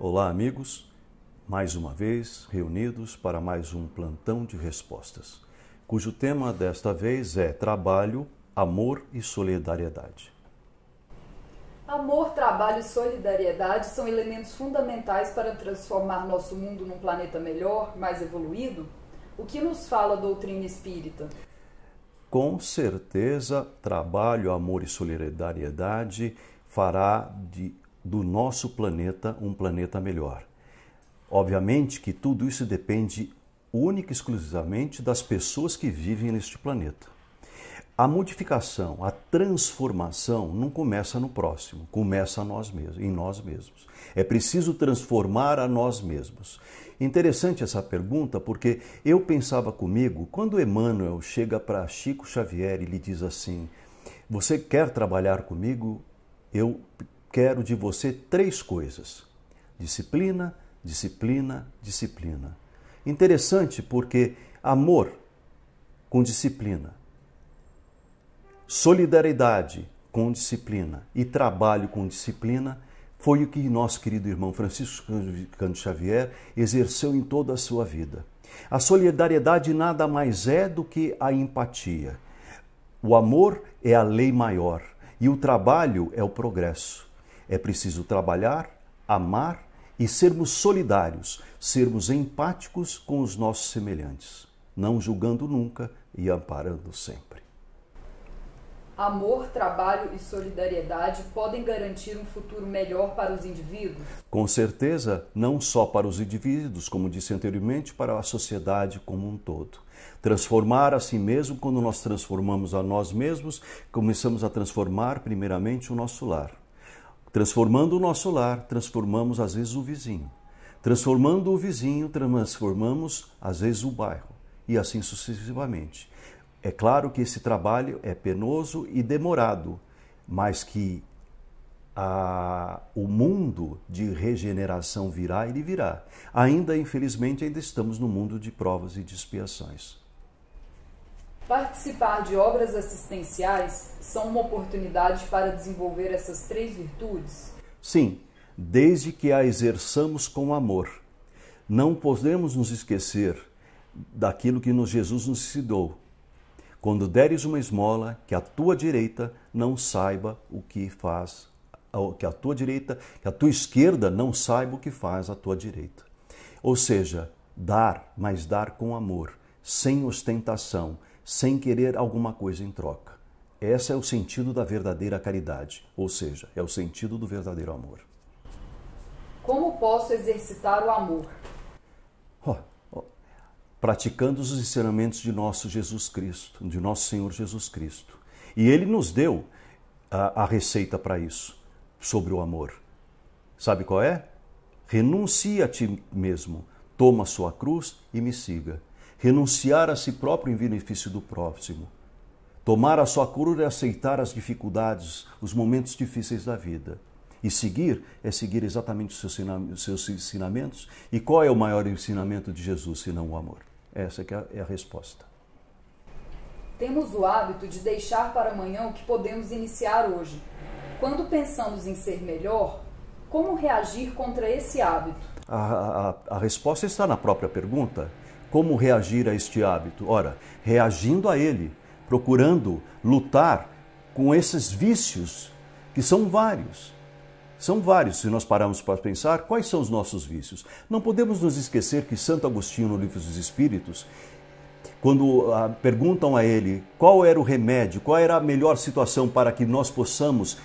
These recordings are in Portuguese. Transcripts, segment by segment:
Olá, amigos, mais uma vez reunidos para mais um plantão de respostas, cujo tema desta vez é Trabalho, Amor e Solidariedade. Amor, trabalho e solidariedade são elementos fundamentais para transformar nosso mundo num planeta melhor, mais evoluído? O que nos fala a doutrina espírita? Com certeza, trabalho, amor e solidariedade fará de do nosso planeta um planeta melhor. Obviamente que tudo isso depende única e exclusivamente das pessoas que vivem neste planeta. A modificação, a transformação não começa no próximo, começa nós mesmos, em nós mesmos. É preciso transformar a nós mesmos. Interessante essa pergunta porque eu pensava comigo, quando Emmanuel chega para Chico Xavier e lhe diz assim: Você quer trabalhar comigo? Eu quero de você três coisas: disciplina, disciplina, disciplina. Interessante porque amor com disciplina, solidariedade com disciplina e trabalho com disciplina foi o que nosso querido irmão Francisco Cândido Xavier exerceu em toda a sua vida. A solidariedade nada mais é do que a empatia. O amor é a lei maior e o trabalho é o progresso. É preciso trabalhar, amar e sermos solidários, sermos empáticos com os nossos semelhantes, não julgando nunca e amparando sempre. Amor, trabalho e solidariedade podem garantir um futuro melhor para os indivíduos? Com certeza, não só para os indivíduos, como disse anteriormente, para a sociedade como um todo. Transformar a si mesmo, quando nós transformamos a nós mesmos, começamos a transformar primeiramente o nosso lar. Transformando o nosso lar, transformamos às vezes o vizinho. Transformando o vizinho, transformamos às vezes o bairro. E assim sucessivamente. É claro que esse trabalho é penoso e demorado, mas que a, o mundo de regeneração virá, ele virá. Ainda, infelizmente, ainda estamos no mundo de provas e de expiações. Participar de obras assistenciais são uma oportunidade para desenvolver essas três virtudes? Sim, desde que a exerçamos com amor. Não podemos nos esquecer daquilo que nos Jesus nos ensinou. Quando deres uma esmola, que a tua direita não saiba o que faz, que a tua direita, que a tua esquerda não saiba o que faz a tua direita. Ou seja, dar, mas dar com amor, sem ostentação, sem querer alguma coisa em troca. Esse é o sentido da verdadeira caridade, ou seja, é o sentido do verdadeiro amor. Como posso exercitar o amor? Oh, oh. Praticando os ensinamentos de nosso Jesus Cristo, de nosso Senhor Jesus Cristo. E ele nos deu a, a receita para isso, sobre o amor. Sabe qual é? Renuncia a ti mesmo, toma a sua cruz e me siga renunciar a si próprio em benefício do próximo, tomar a sua cura e aceitar as dificuldades, os momentos difíceis da vida. E seguir é seguir exatamente os seus ensinamentos. E qual é o maior ensinamento de Jesus, senão o amor? Essa é, é a resposta. Temos o hábito de deixar para amanhã o que podemos iniciar hoje. Quando pensamos em ser melhor, como reagir contra esse hábito? A, a, a resposta está na própria pergunta. Como reagir a este hábito? Ora, reagindo a ele, procurando lutar com esses vícios, que são vários. São vários, se nós pararmos para pensar, quais são os nossos vícios. Não podemos nos esquecer que Santo Agostinho, no Livro dos Espíritos, quando ah, perguntam a ele qual era o remédio, qual era a melhor situação para que nós possamos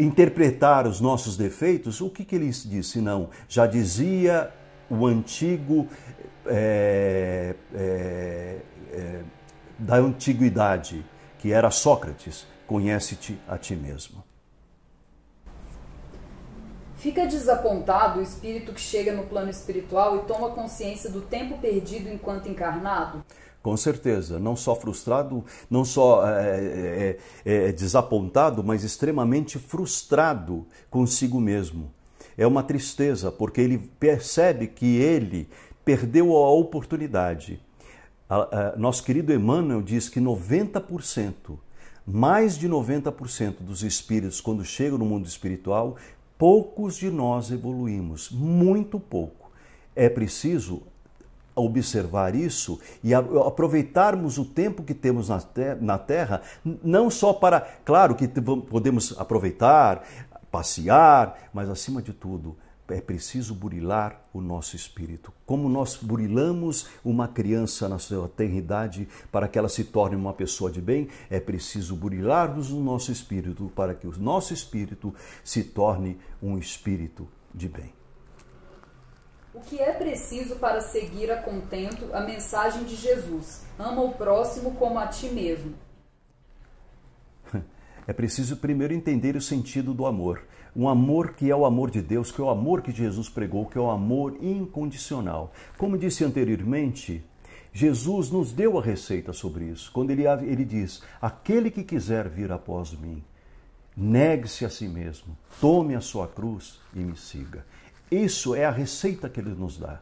interpretar os nossos defeitos, o que, que ele disse? Não, já dizia o antigo é, é, é, da antiguidade, que era Sócrates, conhece-te a ti mesmo. Fica desapontado o espírito que chega no plano espiritual e toma consciência do tempo perdido enquanto encarnado? Com certeza, não só frustrado, não só é, é, é, desapontado, mas extremamente frustrado consigo mesmo é uma tristeza, porque ele percebe que ele perdeu a oportunidade. nosso querido Emmanuel diz que 90%, mais de 90% dos espíritos, quando chegam no mundo espiritual, poucos de nós evoluímos, muito pouco. É preciso observar isso e aproveitarmos o tempo que temos na, Terra, não só para, claro que podemos aproveitar, passear, mas acima de tudo, é preciso burilar o nosso espírito. Como nós burilamos uma criança na sua eternidade para que ela se torne uma pessoa de bem, é preciso burilarmos o nosso espírito para que o nosso espírito se torne um espírito de bem. O que é preciso para seguir a contento a mensagem de Jesus? Ama o próximo como a ti mesmo é preciso primeiro entender o sentido do amor. Um amor que é o amor de Deus, que é o amor que Jesus pregou, que é o amor incondicional. Como disse anteriormente, Jesus nos deu a receita sobre isso, quando ele, ele diz: Aquele que quiser vir após mim, negue-se a si mesmo, tome a sua cruz e me siga. Isso é a receita que ele nos dá.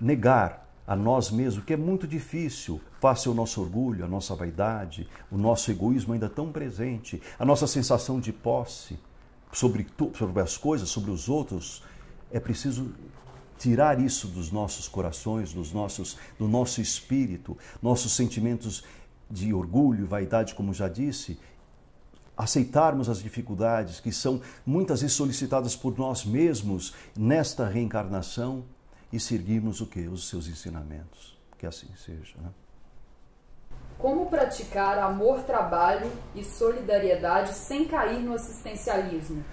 Negar, a nós mesmos, que é muito difícil, face ao nosso orgulho, a nossa vaidade, o nosso egoísmo ainda tão presente, a nossa sensação de posse sobre, sobre as coisas, sobre os outros, é preciso tirar isso dos nossos corações, dos nossos, do nosso espírito, nossos sentimentos de orgulho, vaidade, como já disse, aceitarmos as dificuldades que são muitas vezes solicitadas por nós mesmos nesta reencarnação e seguirmos o que? Os seus ensinamentos. Que assim seja. Né? Como praticar amor, trabalho e solidariedade sem cair no assistencialismo?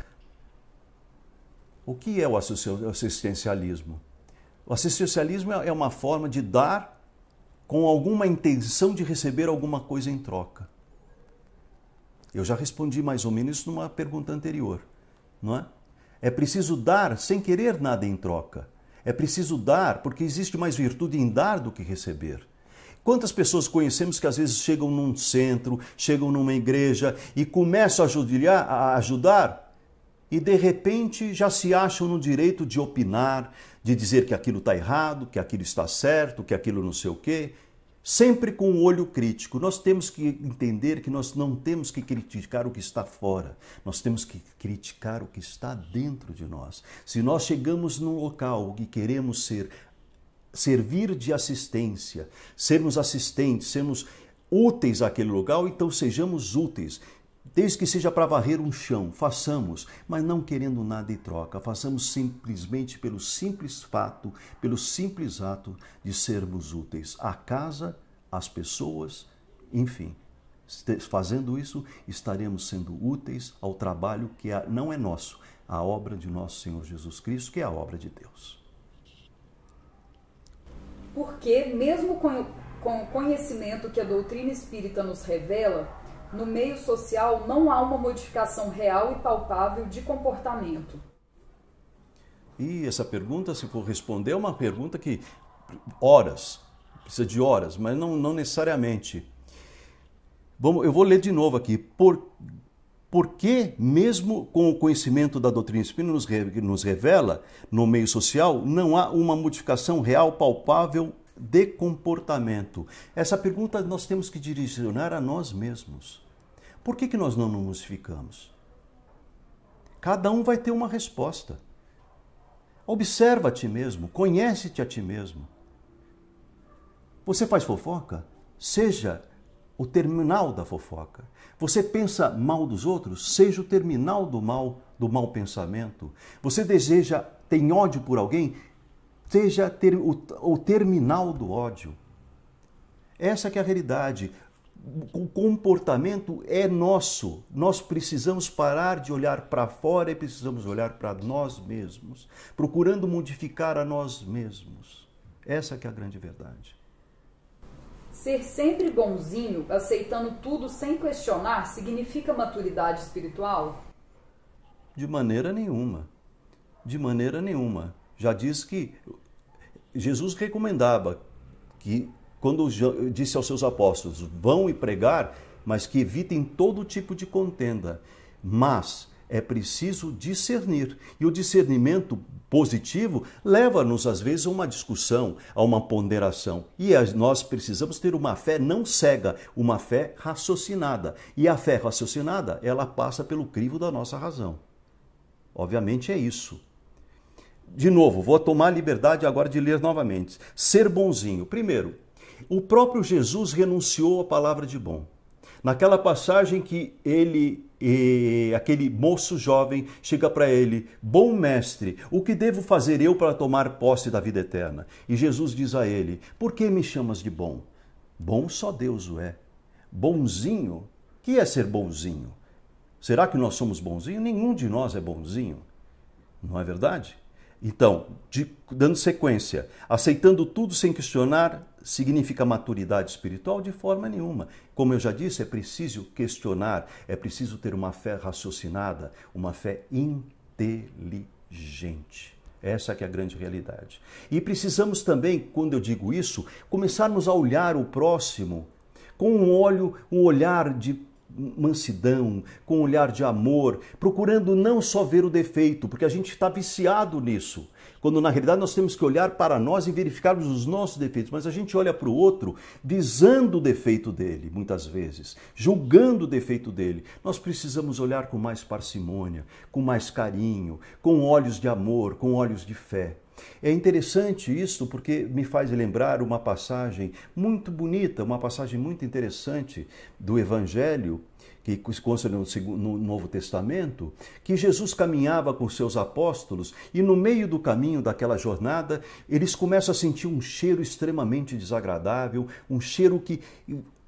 O que é o assistencialismo? O assistencialismo é, é uma forma de dar com alguma intenção de receber alguma coisa em troca. Eu já respondi mais ou menos isso numa pergunta anterior, não é? É preciso dar sem querer nada em troca. É preciso dar, porque existe mais virtude em dar do que receber. Quantas pessoas conhecemos que às vezes chegam num centro, chegam numa igreja e começam a ajudar, a ajudar e de repente já se acham no direito de opinar, de dizer que aquilo está errado, que aquilo está certo, que aquilo não sei o quê sempre com o olho crítico. Nós temos que entender que nós não temos que criticar o que está fora, nós temos que criticar o que está dentro de nós. Se nós chegamos num local e queremos ser servir de assistência, sermos assistentes, sermos úteis àquele local, então sejamos úteis. Desde que seja para varrer um chão, façamos, mas não querendo nada em troca, façamos simplesmente pelo simples fato, pelo simples ato de sermos úteis à casa, às pessoas, enfim. Fazendo isso, estaremos sendo úteis ao trabalho que é, não é nosso, a obra de nosso Senhor Jesus Cristo, que é a obra de Deus. Porque, mesmo com o conhecimento que a doutrina espírita nos revela, no meio social não há uma modificação real e palpável de comportamento? E essa pergunta, se for responder, é uma pergunta que horas, precisa de horas, mas não, não necessariamente. Vamos, eu vou ler de novo aqui. Por, porque, mesmo com o conhecimento da doutrina espírita nos, re, nos revela, no meio social, não há uma modificação real palpável de comportamento? Essa pergunta nós temos que direcionar a nós mesmos. Por que, que nós não nos ficamos? Cada um vai ter uma resposta. Observa a ti mesmo, conhece-te a ti mesmo. Você faz fofoca? Seja o terminal da fofoca. Você pensa mal dos outros? Seja o terminal do mal, do mau pensamento. Você deseja, tem ódio por alguém? Seja ter, o, o terminal do ódio. Essa é a realidade. O comportamento é nosso. Nós precisamos parar de olhar para fora e precisamos olhar para nós mesmos, procurando modificar a nós mesmos. Essa é a grande verdade. Ser sempre bonzinho, aceitando tudo sem questionar, significa maturidade espiritual? De maneira nenhuma. De maneira nenhuma já diz que Jesus recomendava que, quando disse aos seus apóstolos, vão e pregar, mas que evitem todo tipo de contenda. Mas é preciso discernir. E o discernimento positivo leva-nos, às vezes, a uma discussão, a uma ponderação. E nós precisamos ter uma fé não cega, uma fé raciocinada. E a fé raciocinada, ela passa pelo crivo da nossa razão. Obviamente é isso de novo, vou tomar a liberdade agora de ler novamente. Ser bonzinho. Primeiro, o próprio Jesus renunciou à palavra de bom. Naquela passagem que ele, aquele moço jovem, chega para ele: Bom mestre, o que devo fazer eu para tomar posse da vida eterna? E Jesus diz a ele: Por que me chamas de bom? Bom só Deus o é. Bonzinho? O que é ser bonzinho? Será que nós somos bonzinhos? Nenhum de nós é bonzinho. Não é verdade? Então, de, dando sequência, aceitando tudo sem questionar significa maturidade espiritual de forma nenhuma. Como eu já disse, é preciso questionar, é preciso ter uma fé raciocinada, uma fé inteligente. Essa que é a grande realidade. E precisamos também, quando eu digo isso, começarmos a olhar o próximo com um olho, um olhar de mansidão, com um olhar de amor, procurando não só ver o defeito, porque a gente está viciado nisso. Quando na realidade nós temos que olhar para nós e verificarmos os nossos defeitos, mas a gente olha para o outro visando o defeito dele, muitas vezes, julgando o defeito dele. Nós precisamos olhar com mais parcimônia, com mais carinho, com olhos de amor, com olhos de fé. É interessante isso porque me faz lembrar uma passagem muito bonita, uma passagem muito interessante do Evangelho, que consta no Novo Testamento, que Jesus caminhava com seus apóstolos e no meio do caminho daquela jornada, eles começam a sentir um cheiro extremamente desagradável, um cheiro que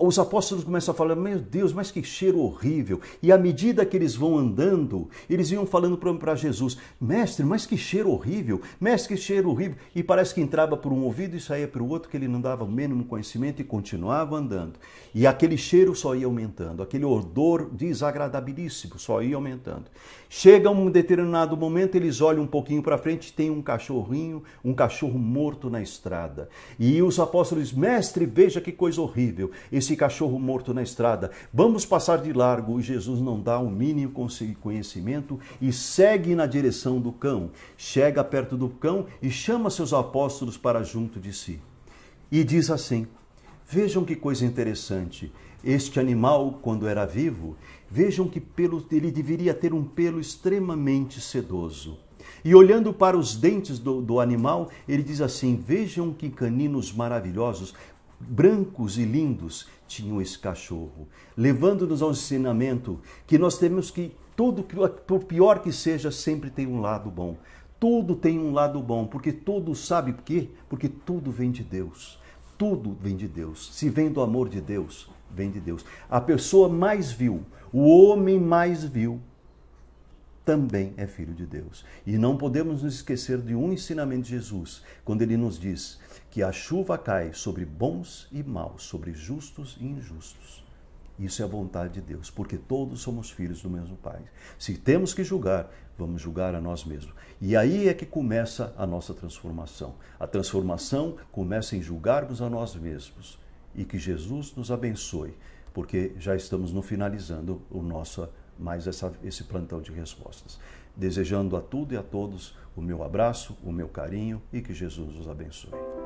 os apóstolos começam a falar: Meu Deus, mas que cheiro horrível. E à medida que eles vão andando, eles iam falando para Jesus: Mestre, mas que cheiro horrível. Mestre, que cheiro horrível. E parece que entrava por um ouvido e saía para o outro, que ele não dava o mínimo conhecimento e continuava andando. E aquele cheiro só ia aumentando, aquele odor desagradabilíssimo só ia aumentando. Chega um determinado momento, eles olham um pouquinho para frente, e tem um cachorrinho, um cachorro morto na estrada. E os apóstolos: Mestre, veja que coisa horrível. Esse esse cachorro morto na estrada. Vamos passar de largo. E Jesus não dá o um mínimo conhecimento e segue na direção do cão. Chega perto do cão e chama seus apóstolos para junto de si. E diz assim: Vejam que coisa interessante. Este animal, quando era vivo, vejam que pelo, ele deveria ter um pelo extremamente sedoso. E olhando para os dentes do, do, animal, ele diz assim: Vejam que caninos maravilhosos, brancos e lindos tinham esse cachorro, levando-nos ao ensinamento que nós temos que tudo, por pior que seja, sempre tem um lado bom. Tudo tem um lado bom, porque tudo sabe por quê? Porque tudo vem de Deus. Tudo vem de Deus. Se vem do amor de Deus, vem de Deus. A pessoa mais vil, o homem mais vil, também é filho de Deus. E não podemos nos esquecer de um ensinamento de Jesus, quando ele nos diz que a chuva cai sobre bons e maus, sobre justos e injustos. Isso é a vontade de Deus, porque todos somos filhos do mesmo Pai. Se temos que julgar, vamos julgar a nós mesmos. E aí é que começa a nossa transformação. A transformação começa em julgarmos a nós mesmos. E que Jesus nos abençoe, porque já estamos no finalizando o nosso mais essa, esse plantão de respostas. Desejando a tudo e a todos o meu abraço, o meu carinho e que Jesus os abençoe.